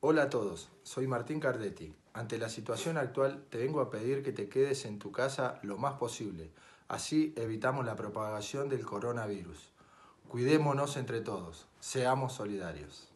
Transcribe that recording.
Hola a todos, soy Martín Cardetti. Ante la situación actual te vengo a pedir que te quedes en tu casa lo más posible, así evitamos la propagación del coronavirus. Cuidémonos entre todos, seamos solidarios.